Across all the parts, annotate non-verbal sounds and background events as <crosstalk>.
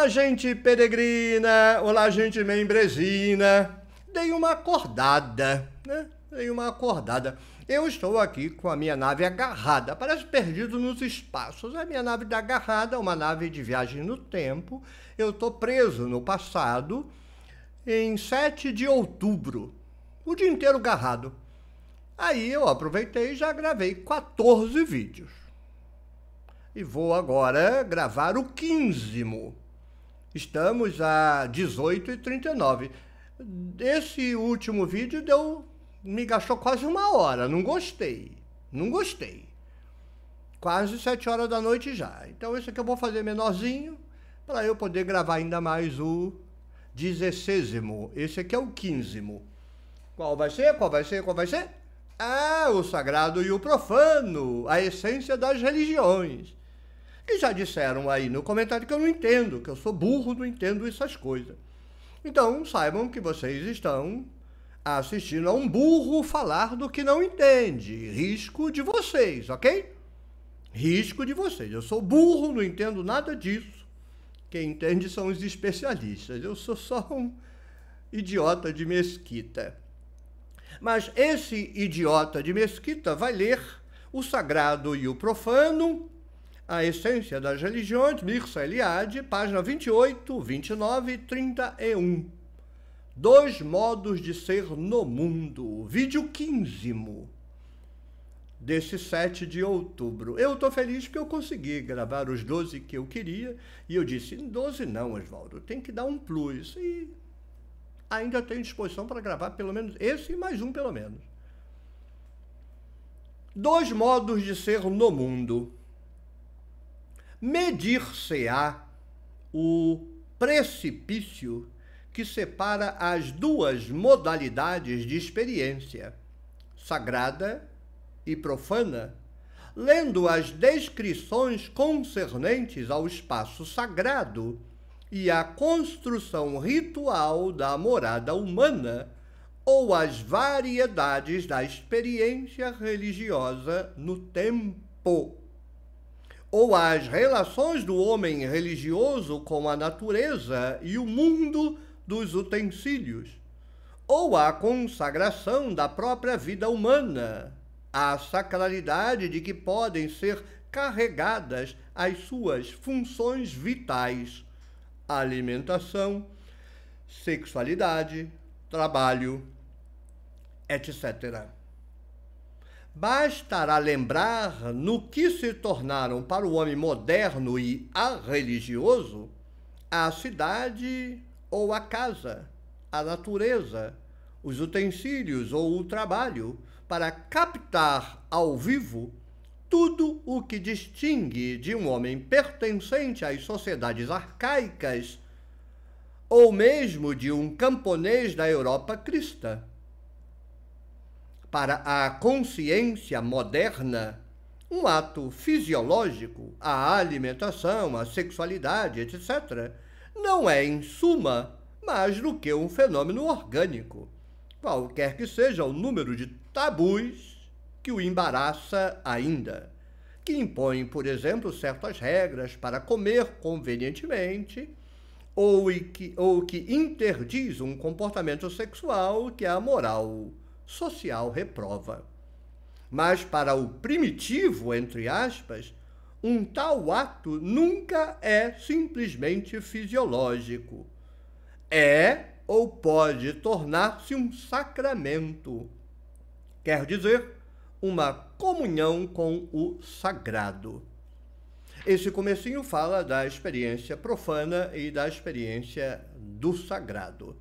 Olá, gente peregrina! Olá, gente membrezina! Dei uma acordada, né? Dei uma acordada. Eu estou aqui com a minha nave agarrada, parece perdido nos espaços. A minha nave está agarrada, uma nave de viagem no tempo. Eu estou preso no passado, em 7 de outubro, o dia inteiro agarrado. Aí eu aproveitei e já gravei 14 vídeos. E vou agora gravar o quinzimo. Estamos a 18h39. Esse último vídeo deu. me gastou quase uma hora. Não gostei. Não gostei. Quase 7 horas da noite já. Então esse aqui eu vou fazer menorzinho para eu poder gravar ainda mais o 16. Esse aqui é o 15. Qual vai ser? Qual vai ser? Qual vai ser? Ah, o sagrado e o profano, a essência das religiões. E já disseram aí no comentário que eu não entendo, que eu sou burro, não entendo essas coisas. Então saibam que vocês estão assistindo a um burro falar do que não entende. Risco de vocês, ok? Risco de vocês. Eu sou burro, não entendo nada disso. Quem entende são os especialistas. Eu sou só um idiota de mesquita. Mas esse idiota de mesquita vai ler o sagrado e o profano a Essência das Religiões, Mirsa Eliade, página 28, 29 e 31. Dois modos de ser no mundo. Vídeo 15 desse 7 de outubro. Eu estou feliz porque eu consegui gravar os 12 que eu queria e eu disse, 12 não, Oswaldo, tem que dar um plus. E ainda tenho disposição para gravar pelo menos esse e mais um pelo menos. Dois modos de ser no mundo medir-se-á o precipício que separa as duas modalidades de experiência, sagrada e profana, lendo as descrições concernentes ao espaço sagrado e à construção ritual da morada humana ou as variedades da experiência religiosa no tempo ou as relações do homem religioso com a natureza e o mundo dos utensílios, ou a consagração da própria vida humana, a sacralidade de que podem ser carregadas as suas funções vitais, alimentação, sexualidade, trabalho, etc. Bastará lembrar no que se tornaram para o homem moderno e arreligioso a cidade ou a casa, a natureza, os utensílios ou o trabalho, para captar ao vivo tudo o que distingue de um homem pertencente às sociedades arcaicas ou mesmo de um camponês da Europa cristã para a consciência moderna, um ato fisiológico, a alimentação, a sexualidade, etc., não é, em suma, mais do que um fenômeno orgânico, qualquer que seja o número de tabus que o embaraça ainda, que impõe, por exemplo, certas regras para comer convenientemente ou que, ou que interdiz um comportamento sexual que é amoral social reprova. Mas para o primitivo, entre aspas, um tal ato nunca é simplesmente fisiológico. É ou pode tornar-se um sacramento. Quer dizer, uma comunhão com o sagrado. Esse comecinho fala da experiência profana e da experiência do sagrado.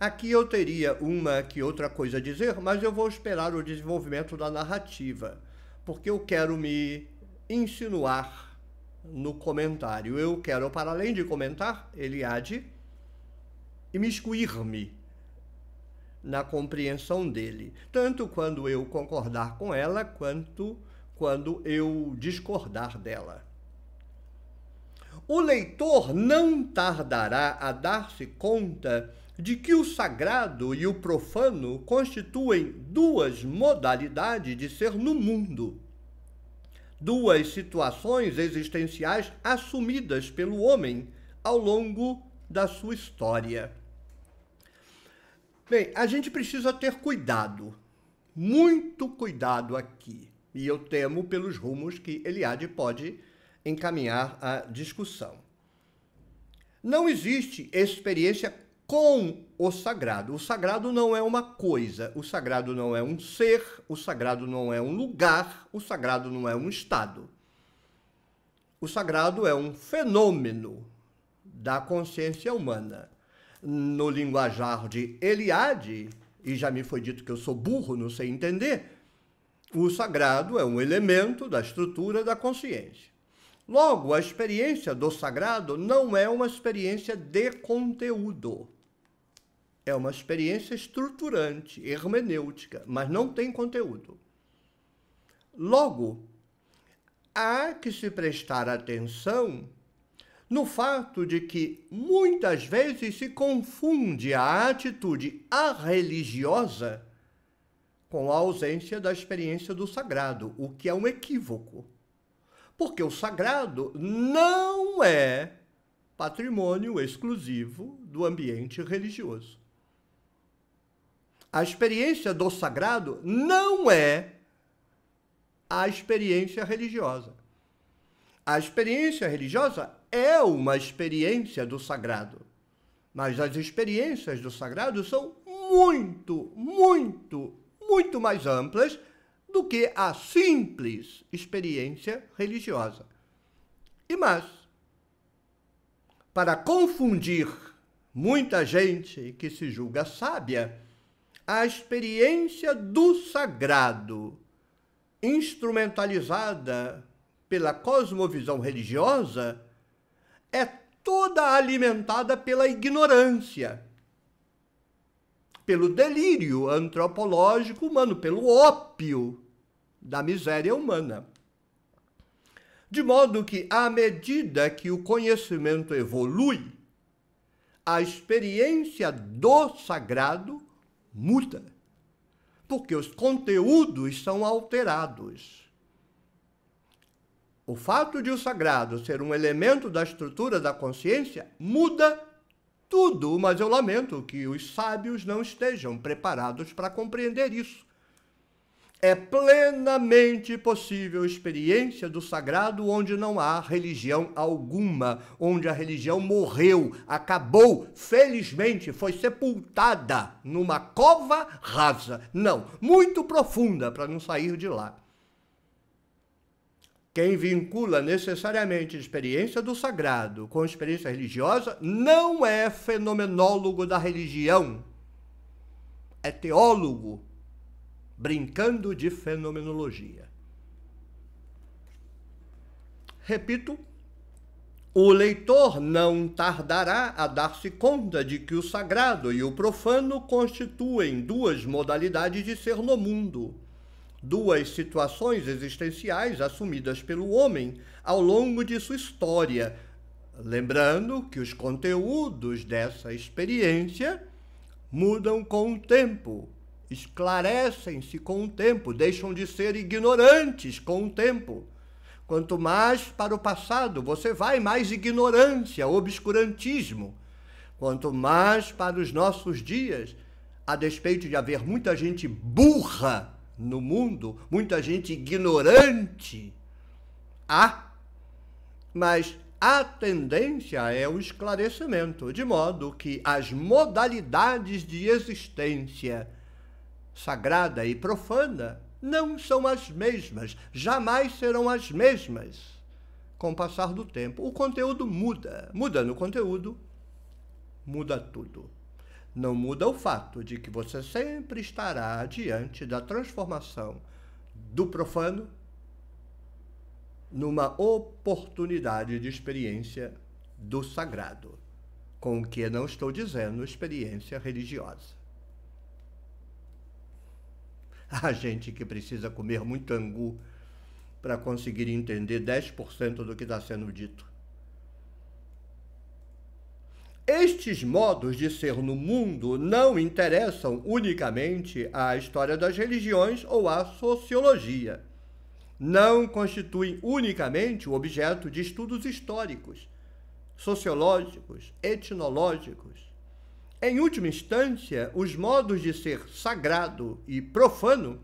Aqui eu teria uma que outra coisa a dizer, mas eu vou esperar o desenvolvimento da narrativa, porque eu quero me insinuar no comentário. Eu quero, para além de comentar, Eliade, imiscuir-me na compreensão dele, tanto quando eu concordar com ela, quanto quando eu discordar dela. O leitor não tardará a dar-se conta de que o sagrado e o profano constituem duas modalidades de ser no mundo, duas situações existenciais assumidas pelo homem ao longo da sua história. Bem, a gente precisa ter cuidado, muito cuidado aqui, e eu temo pelos rumos que Eliade pode encaminhar a discussão. Não existe experiência com o sagrado. O sagrado não é uma coisa, o sagrado não é um ser, o sagrado não é um lugar, o sagrado não é um estado. O sagrado é um fenômeno da consciência humana. No linguajar de Eliade, e já me foi dito que eu sou burro, não sei entender, o sagrado é um elemento da estrutura da consciência. Logo, a experiência do sagrado não é uma experiência de conteúdo é uma experiência estruturante, hermenêutica, mas não tem conteúdo. Logo, há que se prestar atenção no fato de que muitas vezes se confunde a atitude arreligiosa com a ausência da experiência do sagrado, o que é um equívoco. Porque o sagrado não é patrimônio exclusivo do ambiente religioso. A experiência do sagrado não é a experiência religiosa. A experiência religiosa é uma experiência do sagrado, mas as experiências do sagrado são muito, muito, muito mais amplas do que a simples experiência religiosa. E mais para confundir muita gente que se julga sábia, a experiência do sagrado, instrumentalizada pela cosmovisão religiosa, é toda alimentada pela ignorância, pelo delírio antropológico humano, pelo ópio da miséria humana. De modo que, à medida que o conhecimento evolui, a experiência do sagrado muda, porque os conteúdos são alterados. O fato de o sagrado ser um elemento da estrutura da consciência muda tudo, mas eu lamento que os sábios não estejam preparados para compreender isso é plenamente possível experiência do sagrado onde não há religião alguma, onde a religião morreu, acabou, felizmente foi sepultada numa cova rasa, não, muito profunda para não sair de lá. Quem vincula necessariamente a experiência do sagrado com a experiência religiosa não é fenomenólogo da religião, é teólogo Brincando de Fenomenologia. Repito, o leitor não tardará a dar-se conta de que o sagrado e o profano constituem duas modalidades de ser no mundo, duas situações existenciais assumidas pelo homem ao longo de sua história, lembrando que os conteúdos dessa experiência mudam com o tempo esclarecem-se com o tempo, deixam de ser ignorantes com o tempo. Quanto mais para o passado você vai, mais ignorância, obscurantismo. Quanto mais para os nossos dias, a despeito de haver muita gente burra no mundo, muita gente ignorante, há. Mas a tendência é o esclarecimento, de modo que as modalidades de existência sagrada e profana, não são as mesmas, jamais serão as mesmas com o passar do tempo. O conteúdo muda. Mudando o conteúdo, muda tudo. Não muda o fato de que você sempre estará diante da transformação do profano numa oportunidade de experiência do sagrado, com o que não estou dizendo experiência religiosa. <laughs> a gente que precisa comer muito angu para conseguir entender 10% do que está sendo dito. Estes modos de ser no mundo não interessam unicamente à história das religiões ou à sociologia. Não constituem unicamente o objeto de estudos históricos, sociológicos, etnológicos em última instância, os modos de ser sagrado e profano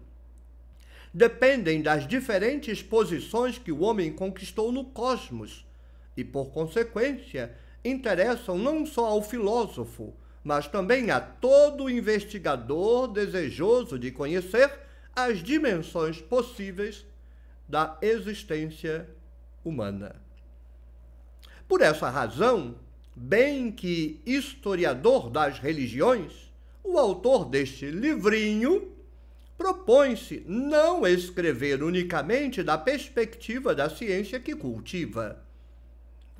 dependem das diferentes posições que o homem conquistou no cosmos e, por consequência, interessam não só ao filósofo, mas também a todo investigador desejoso de conhecer as dimensões possíveis da existência humana. Por essa razão, bem que historiador das religiões, o autor deste livrinho propõe-se não escrever unicamente da perspectiva da ciência que cultiva.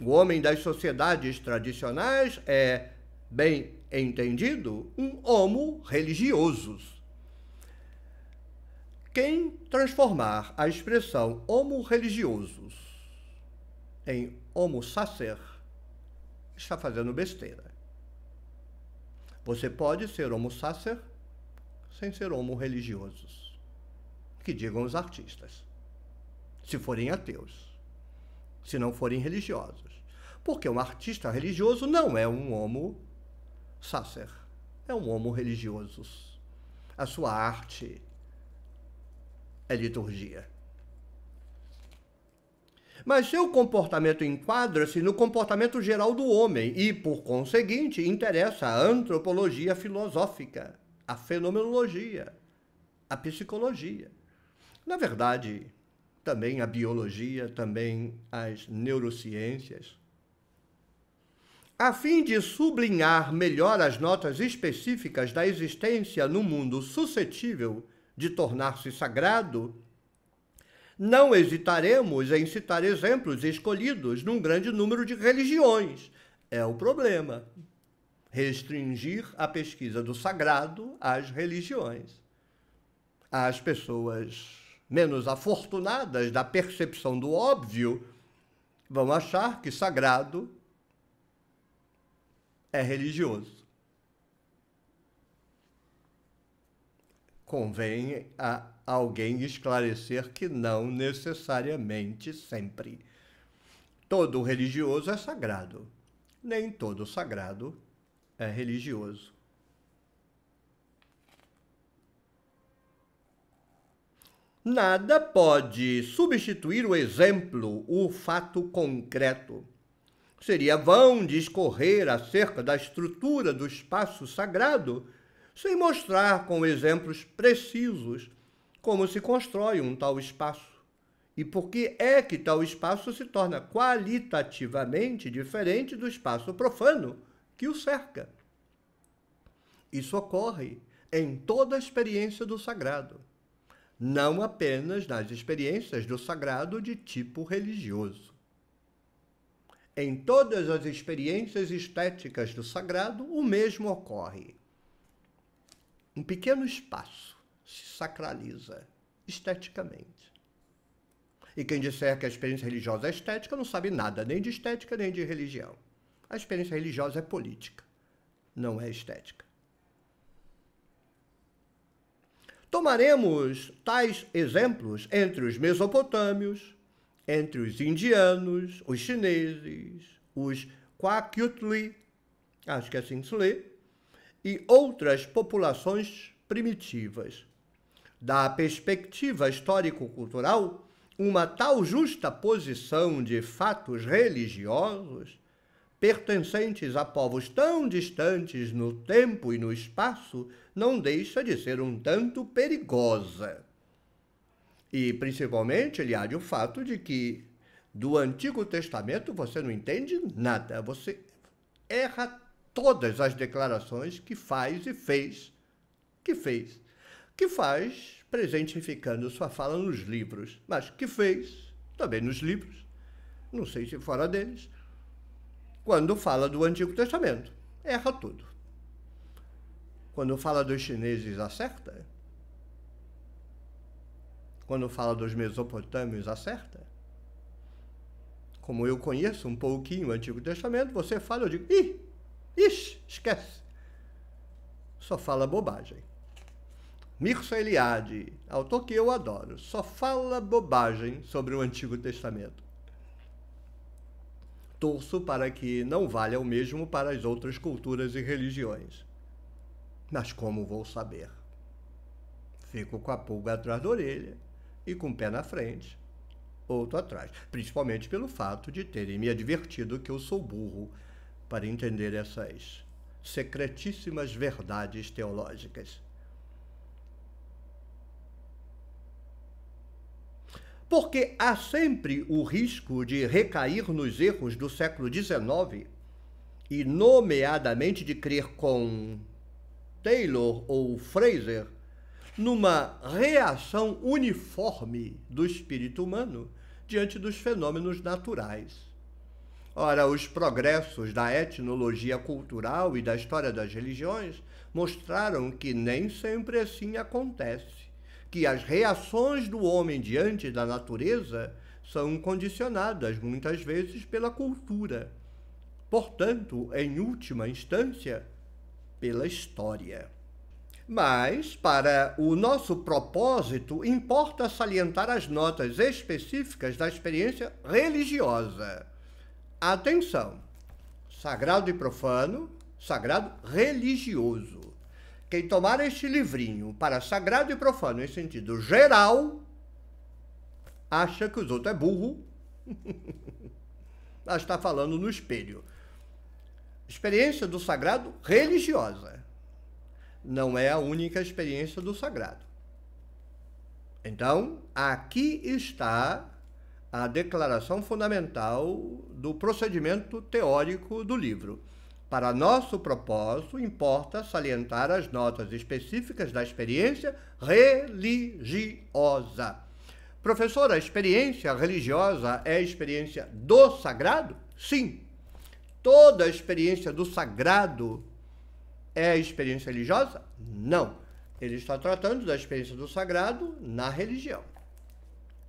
O homem das sociedades tradicionais é, bem entendido, um homo religiosus. Quem transformar a expressão homo religiosus em homo sacer está fazendo besteira. Você pode ser homo sacer sem ser homo religiosos, que digam os artistas, se forem ateus, se não forem religiosos. Porque um artista religioso não é um homo sacer, é um homo religiosos. A sua arte é liturgia. Mas seu comportamento enquadra-se no comportamento geral do homem e, por conseguinte, interessa a antropologia filosófica, a fenomenologia, a psicologia. Na verdade, também a biologia, também as neurociências. A fim de sublinhar melhor as notas específicas da existência no mundo suscetível de tornar-se sagrado, não hesitaremos em citar exemplos escolhidos num grande número de religiões. É o problema. Restringir a pesquisa do sagrado às religiões. As pessoas menos afortunadas da percepção do óbvio vão achar que sagrado é religioso. convém a alguém esclarecer que não necessariamente sempre. Todo religioso é sagrado, nem todo sagrado é religioso. Nada pode substituir o exemplo, o fato concreto. Seria vão discorrer acerca da estrutura do espaço sagrado sem mostrar com exemplos precisos como se constrói um tal espaço e por que é que tal espaço se torna qualitativamente diferente do espaço profano que o cerca. Isso ocorre em toda a experiência do sagrado, não apenas nas experiências do sagrado de tipo religioso. Em todas as experiências estéticas do sagrado, o mesmo ocorre. Um pequeno espaço se sacraliza esteticamente. E quem disser que a experiência religiosa é estética não sabe nada nem de estética nem de religião. A experiência religiosa é política, não é estética. Tomaremos tais exemplos entre os mesopotâmios, entre os indianos, os chineses, os Quakyutli, acho que é assim que se lê, e outras populações primitivas. Da perspectiva histórico-cultural, uma tal justa posição de fatos religiosos pertencentes a povos tão distantes no tempo e no espaço não deixa de ser um tanto perigosa. E principalmente ele há de o fato de que do Antigo Testamento você não entende nada, você erra todas as declarações que faz e fez, que fez, que faz presentificando sua fala nos livros, mas que fez também nos livros, não sei se fora deles, quando fala do Antigo Testamento. Erra tudo. Quando fala dos chineses, acerta. Quando fala dos mesopotâmios, acerta. Como eu conheço um pouquinho o Antigo Testamento, você fala, eu digo, ih, Ixi, esquece. Só fala bobagem. Mircea Eliade, autor que eu adoro, só fala bobagem sobre o Antigo Testamento. Torço para que não valha o mesmo para as outras culturas e religiões. Mas como vou saber? Fico com a pulga atrás da orelha e com o pé na frente, outro atrás, principalmente pelo fato de terem me advertido que eu sou burro para entender essas secretíssimas verdades teológicas. Porque há sempre o risco de recair nos erros do século XIX e, nomeadamente, de crer com Taylor ou Fraser numa reação uniforme do espírito humano diante dos fenômenos naturais. Ora, os progressos da etnologia cultural e da história das religiões mostraram que nem sempre assim acontece, que as reações do homem diante da natureza são condicionadas muitas vezes pela cultura. Portanto, em última instância, pela história. Mas, para o nosso propósito, importa salientar as notas específicas da experiência religiosa. Atenção! Sagrado e profano, sagrado religioso. Quem tomar este livrinho para sagrado e profano em sentido geral, acha que os outros é burro, <laughs> mas está falando no espelho. Experiência do sagrado religiosa. Não é a única experiência do sagrado. Então, aqui está a declaração fundamental do procedimento teórico do livro. Para nosso propósito, importa salientar as notas específicas da experiência religiosa. Professor, a experiência religiosa é a experiência do sagrado? Sim. Toda a experiência do sagrado é a experiência religiosa? Não. Ele está tratando da experiência do sagrado na religião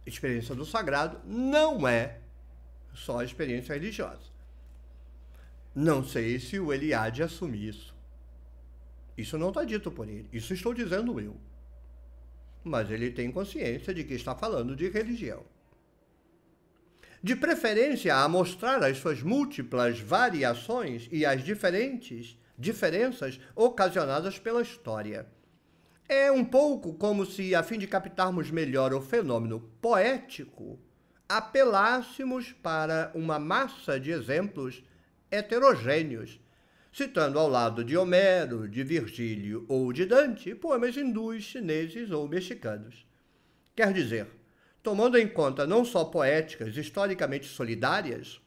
experiência do sagrado não é só a experiência religiosa. Não sei se o Eliade assume isso. Isso não está dito por ele, isso estou dizendo eu. Mas ele tem consciência de que está falando de religião. De preferência a mostrar as suas múltiplas variações e as diferentes diferenças ocasionadas pela história. É um pouco como se, a fim de captarmos melhor o fenômeno poético, apelássemos para uma massa de exemplos heterogêneos, citando ao lado de Homero, de Virgílio ou de Dante poemas hindus, chineses ou mexicanos. Quer dizer, tomando em conta não só poéticas historicamente solidárias,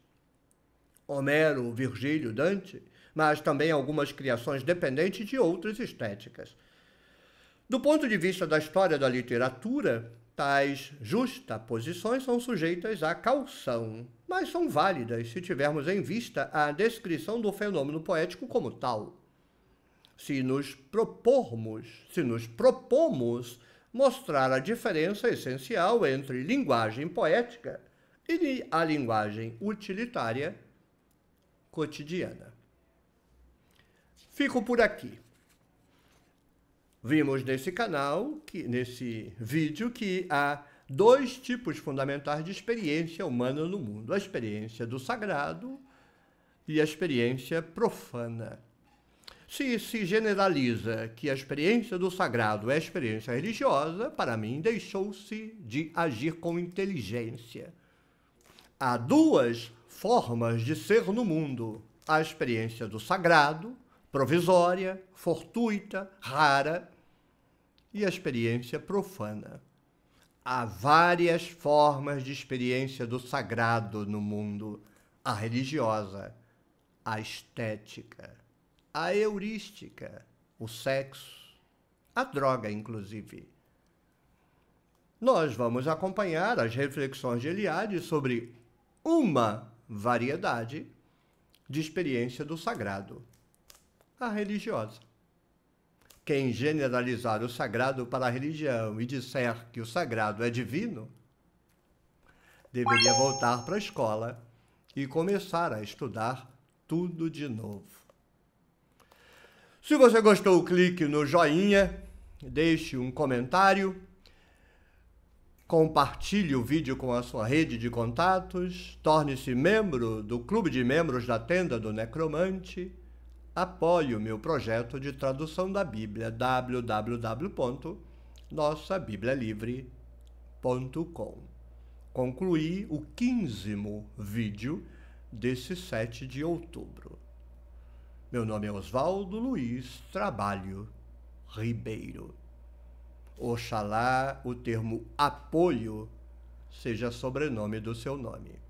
Homero, Virgílio, Dante, mas também algumas criações dependentes de outras estéticas do ponto de vista da história da literatura, tais justaposições são sujeitas à calção, mas são válidas se tivermos em vista a descrição do fenômeno poético como tal. Se nos propormos, se nos propomos mostrar a diferença essencial entre linguagem poética e a linguagem utilitária cotidiana. Fico por aqui. Vimos nesse canal, que, nesse vídeo, que há dois tipos fundamentais de experiência humana no mundo: a experiência do sagrado e a experiência profana. Se se generaliza que a experiência do sagrado é a experiência religiosa, para mim deixou-se de agir com inteligência. Há duas formas de ser no mundo: a experiência do sagrado provisória, fortuita, rara e a experiência profana. Há várias formas de experiência do sagrado no mundo: a religiosa, a estética, a heurística, o sexo, a droga, inclusive. Nós vamos acompanhar as reflexões de Eliade sobre uma variedade de experiência do sagrado a religiosa. Quem generalizar o sagrado para a religião e disser que o sagrado é divino, deveria voltar para a escola e começar a estudar tudo de novo. Se você gostou, clique no joinha, deixe um comentário, compartilhe o vídeo com a sua rede de contatos, torne-se membro do clube de membros da Tenda do Necromante apoie o meu projeto de tradução da Bíblia www.nossabiblialivre.com. Concluí o quinzimo vídeo desse 7 de outubro. Meu nome é Oswaldo Luiz Trabalho Ribeiro. Oxalá o termo apoio seja sobrenome do seu nome.